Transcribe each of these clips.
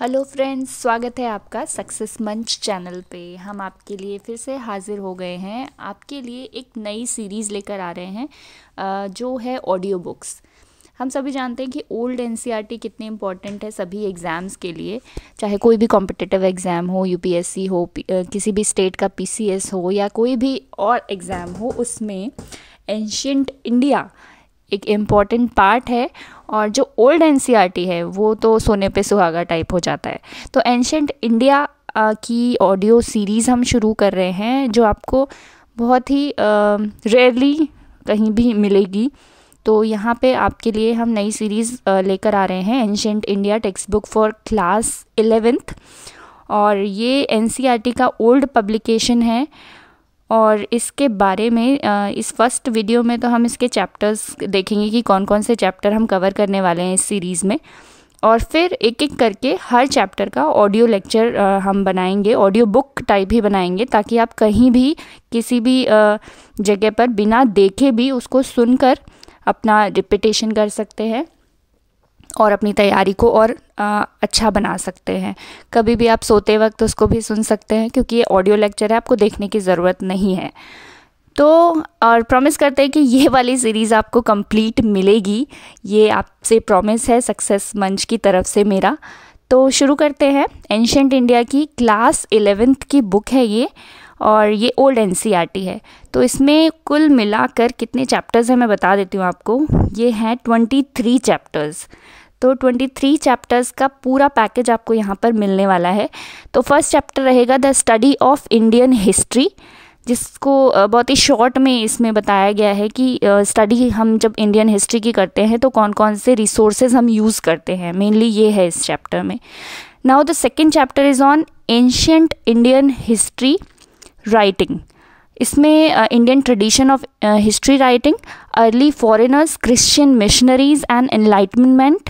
Hello friends स्वागत है आपका सक्सेस मंच चैनल पे हम आपके लिए फिर से हाज़िर हो गए हैं आपके लिए एक नई सीरीज़ लेकर आ रहे हैं जो है ऑडियो बुक्स हम सभी जानते हैं कि ओल्ड एन कितनी इंपॉर्टेंट है सभी एग्ज़ाम्स के लिए चाहे कोई भी कॉम्पिटिटिव एग्ज़ाम हो यू हो किसी भी स्टेट का पी हो या कोई भी और एग्ज़ाम हो उसमें एंशंट इंडिया एक इम्पॉर्टेंट पार्ट है और जो ओल्ड एन e है वो तो सोने पे सुहागा टाइप हो जाता है तो एनशेंट इंडिया की ऑडियो सीरीज़ हम शुरू कर रहे हैं जो आपको बहुत ही रेयरली कहीं भी मिलेगी तो यहाँ पे आपके लिए हम नई सीरीज़ लेकर आ रहे हैं ancient India textbook for class eleventh और ये एन e का ओल्ड पब्लिकेशन है और इसके बारे में इस फर्स्ट वीडियो में तो हम इसके चैप्टर्स देखेंगे कि कौन कौन से चैप्टर हम कवर करने वाले हैं इस सीरीज़ में और फिर एक एक करके हर चैप्टर का ऑडियो लेक्चर हम बनाएंगे ऑडियो बुक टाइप ही बनाएंगे ताकि आप कहीं भी किसी भी जगह पर बिना देखे भी उसको सुनकर अपना रिपीटेशन कर सकते हैं और अपनी तैयारी को और आ, अच्छा बना सकते हैं कभी भी आप सोते वक्त उसको भी सुन सकते हैं क्योंकि ये ऑडियो लेक्चर है आपको देखने की ज़रूरत नहीं है तो और प्रॉमिस करते हैं कि ये वाली सीरीज़ आपको कंप्लीट मिलेगी ये आपसे प्रॉमिस है सक्सेस मंच की तरफ से मेरा तो शुरू करते हैं एंशेंट इंडिया की क्लास एलेवेंथ की बुक है ये और ये ओल्ड एन है तो इसमें कुल मिलाकर कितने चैप्टर्स हैं मैं बता देती हूँ आपको ये हैं ट्वेंटी थ्री चैप्टर्स तो 23 चैप्टर्स का पूरा पैकेज आपको यहाँ पर मिलने वाला है तो फर्स्ट चैप्टर रहेगा the study of Indian history जिसको बहुत ही शॉर्ट में इसमें बताया गया है कि स्टडी हम जब इंडियन हिस्ट्री की करते हैं तो कौन कौन से रिसोर्सेज हम यूज़ करते हैं मेनली ये है इस चैप्टर में now the second chapter is on ancient Indian history writing इसमें Indian tradition of history writing early foreigners Christian missionaries and enlightenment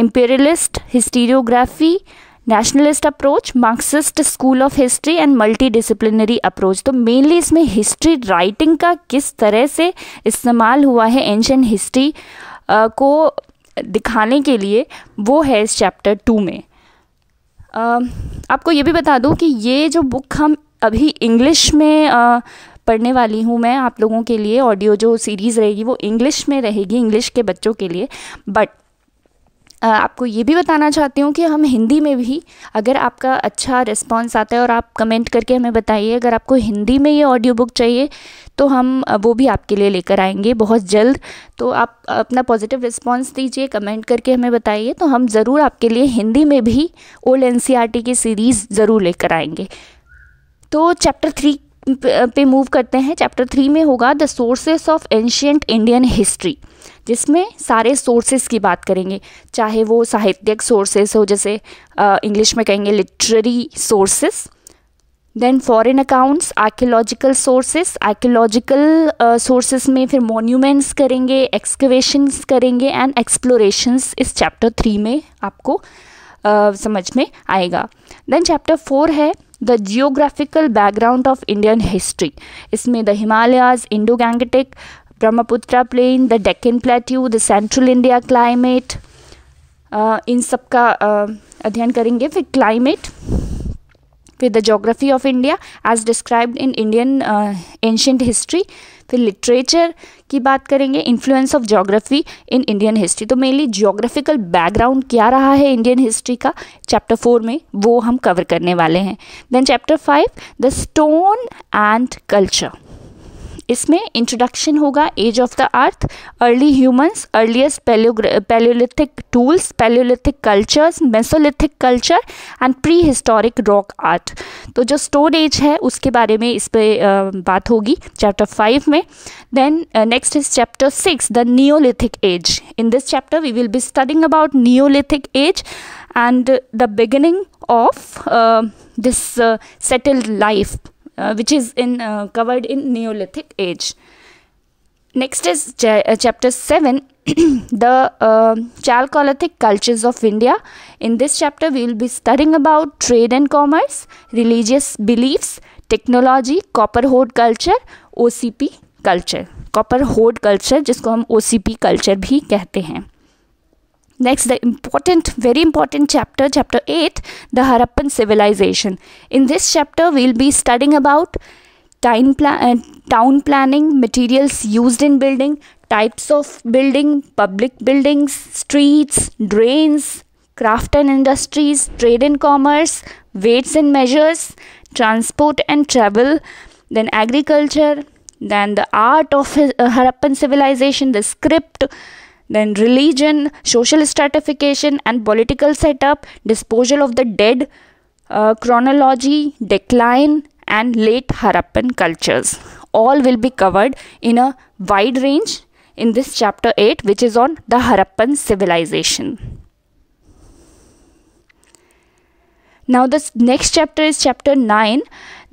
imperialist historiography nationalist approach Marxist school of history and multidisciplinary approach तो mainly इसमें history writing का किस तरह से इस्तेमाल हुआ है एंशेंट हिस्ट्री uh, को दिखाने के लिए वो है इस चैप्टर टू में uh, आपको ये भी बता दूं कि ये जो बुक हम अभी इंग्लिश में आ, पढ़ने वाली हूँ मैं आप लोगों के लिए ऑडियो जो सीरीज़ रहेगी वो इंग्लिश में रहेगी इंग्लिश के बच्चों के लिए बट आपको ये भी बताना चाहती हूँ कि हम हिंदी में भी अगर आपका अच्छा रिस्पॉन्स आता है और आप कमेंट करके हमें बताइए अगर आपको हिंदी में ये ऑडियो बुक चाहिए तो हम वो भी आपके लिए लेकर आएंगे बहुत जल्द तो आप अपना पॉजिटिव रिस्पॉन्स दीजिए कमेंट करके हमें बताइए तो हम ज़रूर आपके लिए हिंदी में भी ओल्ड एन e की सीरीज़ ज़रूर लेकर आएंगे तो चैप्टर थ्री पे मूव करते हैं चैप्टर थ्री में होगा the sources of ancient Indian history जिसमें सारे सोर्सेज की बात करेंगे चाहे वो साहित्यिक सोर्सेज हो जैसे इंग्लिश में कहेंगे literary sources then foreign accounts archaeological sources archaeological sources में फिर मोन्यूमेंट्स करेंगे एक्सकवेशंस करेंगे एंड एक्सप्लोरेशंस इस चैप्टर थ्री में आपको uh, समझ में आएगा देन चैप्टर फोर है the geographical background of Indian history इसमें the Himalayas Indo Gangetic Brahmaputra plain the Deccan plateau the central India climate इन सब का अध्ययन करेंगे फिर क्लाइमेट फिर the geography of India as described in Indian ancient history फिर लिटरेचर की बात करेंगे influence of geography in Indian history तो मेनली जोग्राफिकल बैकग्राउंड क्या रहा है इंडियन हिस्ट्री का चैप्टर फोर में वो हम कवर करने वाले हैं then chapter five the stone and culture इसमें इंट्रोडक्शन होगा age of the earth early humans earliest palaeolithic tools palaeolithic cultures mesolithic culture and prehistoric rock art तो जो स्टोन एज है उसके बारे में इस पर बात होगी चैप्टर फाइव में then next is chapter six the neolithic age in this chapter we will be studying about neolithic age and the beginning of this settled life which is in uh, covered in Neolithic age. Next is ch- chapter 7 the uh, Chalcolithic cultures of India. In this chapter, we will be studying about trade and commerce, religious beliefs, technology copper hoard culture ocp culture copper hoard culture जिसको हम ओ culture भी कहते हैं Next, the important, very important chapter, chapter 8, the Harappan civilization. In this chapter, we'll be studying about time plan, uh, town planning, materials used in building, types of building, public buildings, streets, drains, craft and industries, trade and commerce, weights and measures, transport and travel, then agriculture, then the art of uh, Harappan civilization, the script, then religion, social stratification and political setup, disposal of the dead, uh, chronology, decline, and late Harappan cultures. All will be covered in a wide range in this chapter 8, which is on the Harappan civilization. Now, this next chapter is chapter 9,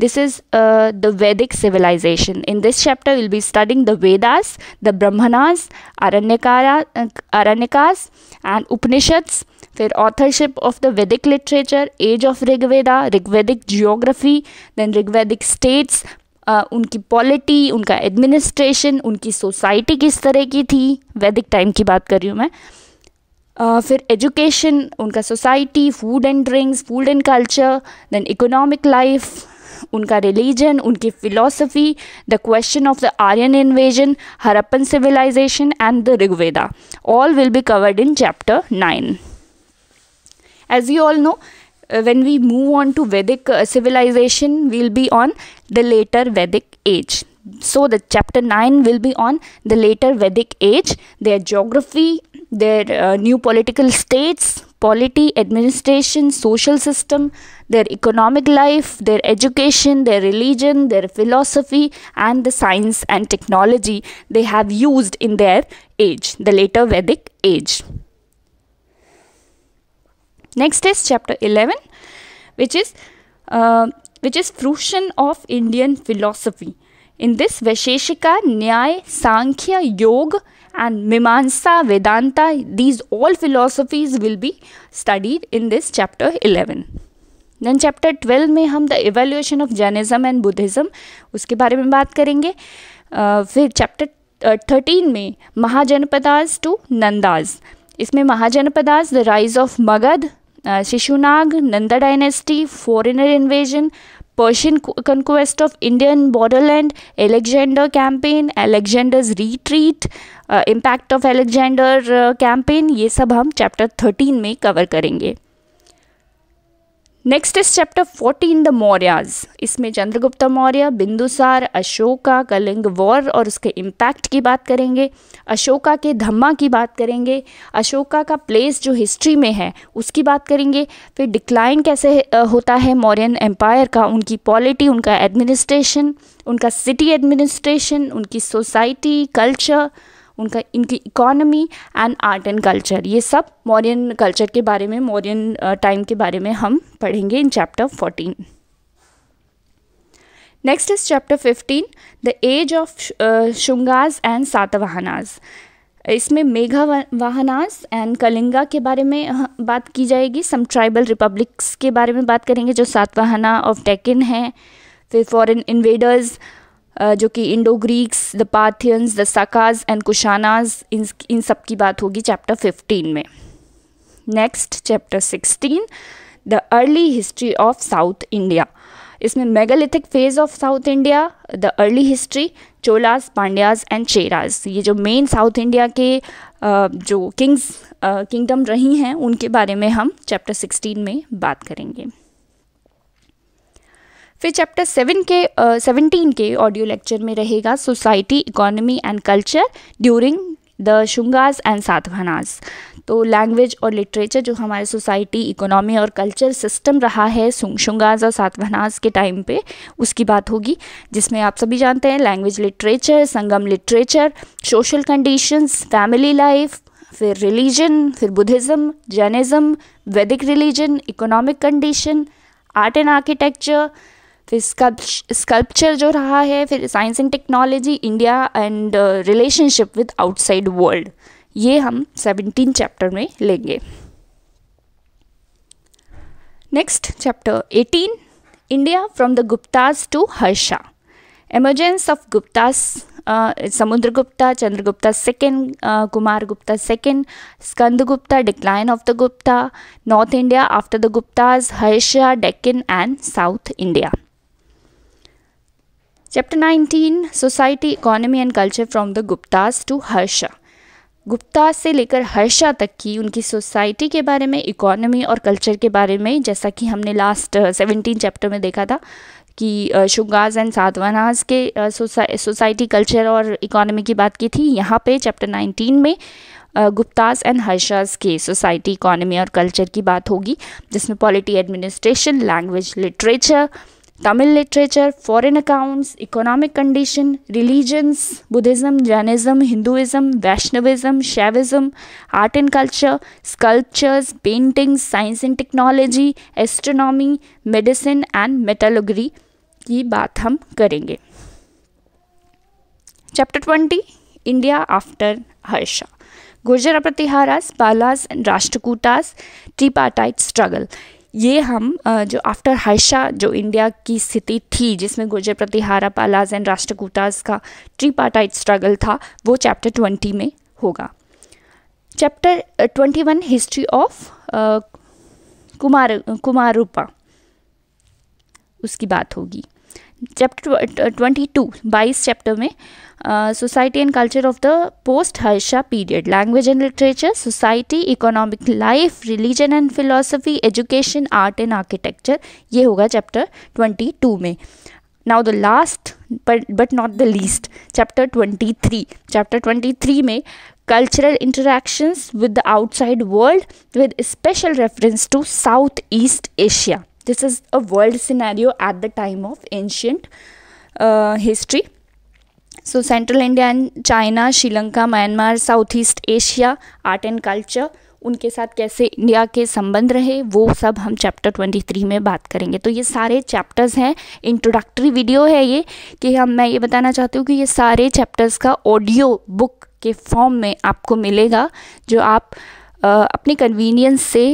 This is uh, the Vedic civilization. In this chapter, we'll be studying the Vedas, the Brahmanas, Aranyakara, uh, Aranyakas, and Upanishads. फिर authorship of the Vedic literature age of Rigveda Rigvedic geography then Rigvedic states उनकी polity उनका administration उनकी society किस तरह की थी वैदिक time की बात कर रही हूँ मैं Uh, फिर एजुकेशन उनका society food and drinks food and culture then economic life उनका रिलीजन उनकी philosophy the question of the Aryan invasion Harappan civilisation and the Rigveda all will be covered in chapter nine as you all know uh, when we move on to vedic uh, civilization we'll be on the later vedic age so the chapter 9 will be on the later vedic age their geography their uh, new political states polity, administration, social system, their economic life, their education, their religion, their philosophy, and the science and technology they have used in their age, the later Vedic age. Next is chapter 11, which is uh, which is fruition of Indian philosophy. In this Vaisheshika Nyaya Samkhya Yoga and Mimamsa Vedanta these all philosophies will be studied in this chapter eleven then chapter twelve में हम the evolution of Jainism and Buddhism उसके बारे में बात करेंगे uh, फिर chapter thirteen में mahajanapadas to Nandas इसमें Mahajanapadas the rise of Magadha Shishunaga Nanda dynasty foreigner invasion Persian conquest of Indian borderland Alexander campaign Alexander's retreat impact of Alexander campaign ये सब हम चैप्टर थर्टीन में कवर करेंगे next is chapter in the Mauryas इसमें Chandragupta Maurya Bindusara Ashoka Kalinga war और उसके इम्पैक्ट की बात करेंगे अशोका के धम्मा की बात करेंगे अशोका का प्लेस जो हिस्ट्री में है उसकी बात करेंगे फिर डिक्लाइन कैसे होता है मौर्यन एम्पायर का उनकी पॉलिटी उनका एडमिनिस्ट्रेशन उनका सिटी एडमिनिस्ट्रेशन उनकी सोसाइटी कल्चर उनका इनकी economy and art and culture ये सब मौर्यन कल्चर के बारे में मौर्यन टाइम के बारे में हम पढ़ेंगे in chapter fourteen next is chapter fifteen the age of Shungas and Satavahanas इसमें मेघा वाहनास एंड कलिंगा के बारे में बात की जाएगी सम ट्राइबल रिपब्लिक्स के बारे में बात करेंगे जो सातवाहना ऑफ डेकिन है फिर फॉरेन इन्वेडर्स जो कि Indo Greeks the Parthians the Sakas and Kushanas इन इन सब की बात होगी चैप्टर फिफ्टीन में next chapter sixteen the early history of South India इसमें megalithic phase of South India the early history Cholas Pandyas and Cheras ये जो मेन साउथ इंडिया के जो किंग्स किंगडम रही हैं उनके बारे में हम चैप्टर सिक्सटीन में बात करेंगे फिर चैप्टर सेवन के सेवनटीन के ऑडियो लेक्चर में रहेगा society economy and culture during the Shungas and Satavahanas तो लैंग्वेज और लिटरेचर जो हमारे सोसाइटी इकोनॉमी और कल्चर सिस्टम रहा है शुंगाज और सातवनाज के टाइम पे उसकी बात होगी जिसमें आप सभी जानते हैं language literature Sangam literature social conditions family life फिर रिलीजन फिर Buddhism Jainism Vedic religion economic condition art and architecture फिर तो स्कल्पचर जो रहा है फिर science and technology India and relationship with outside world ये हम सेवनटीन चैप्टर में लेंगे next chapter eighteen India from the Guptas to Harsha emergence of Guptas Samudra Gupta Chandra Gupta second Kumar Gupta second Skanda Gupta decline of the Gupta north India after the Guptas Harsha Deccan and south India chapter 19 society economy and culture from the Guptas to Harsha Gupta से लेकर हर्षा तक की उनकी society के बारे में इकोनॉमी और culture के बारे में जैसा कि हमने लास्ट सेवेंटीन चैप्टर में देखा था कि शुगाज एंड साधवानाज के सोसाइटी uh, कल्चर और इकोनॉमी की बात की थी यहाँ पे चैप्टर नाइनटीन में गुप्ताज एंड हर्षाज के सोसाइटी इकोनॉमी और कल्चर की बात होगी जिसमें polity administration language literature Tamil literature foreign accounts economic condition religions Buddhism Jainism Hinduism Vaishnavism Shaivism art and culture sculptures paintings science and technology astronomy medicine and metallurgy की बात हम करेंगे chapter twenty India after Harsha Gurjara Pratiharas Palas and Rashtrakutas tripartite struggle ये हम जो after हाइशा जो India की स्थिति थी जिसमें गुर्जर प्रतिहारा पालाज एंड राष्ट्रकूटाज का ट्री पार्टाइट स्ट्रगल था वो चैप्टर ट्वेंटी में होगा chapter twenty one history of Kumar Kamarupa उसकी बात होगी चैप्टर ट्वेंटी टू बाईस चैप्टर में society and culture of the post Harsha period language and literature society economic life religion and philosophy education art and architecture ये होगा chapter twenty two में now the last but not the least chapter twenty three chapter twenty three में cultural cultural with the outside world with special reference to south east Asia this is a world scenario at the time of ancient uh, history so central india and china sri lanka myanmar southeast asia art and culture उनके साथ कैसे India के संबंध रहे वो सब हम chapter 23 में बात करेंगे तो ये सारे चैप्टर्स हैं इंट्रोडक्टरी वीडियो है ये कि हम मैं ये बताना चाहती हूँ कि ये सारे चैप्टर्स का ऑडियो बुक के फॉर्म में आपको मिलेगा जो आप आ, अपने कन्वीनियंस से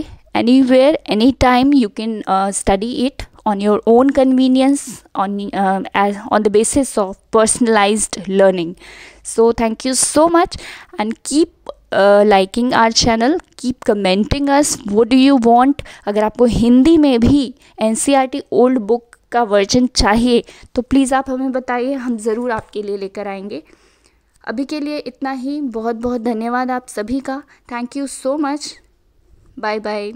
anywhere anytime you can uh, study it on your own convenience on uh, as, on the basis of personalized learning so thank you so much and keep uh, liking our channel keep commenting us what do you want अगर आपको हिंदी में भी N C R T old book का version चाहिए तो please आप हमें बताइए हम ज़रूर आपके लिए लेकर आएंगे अभी के लिए इतना ही बहुत बहुत धन्यवाद आप सभी का thank you so much Bye bye.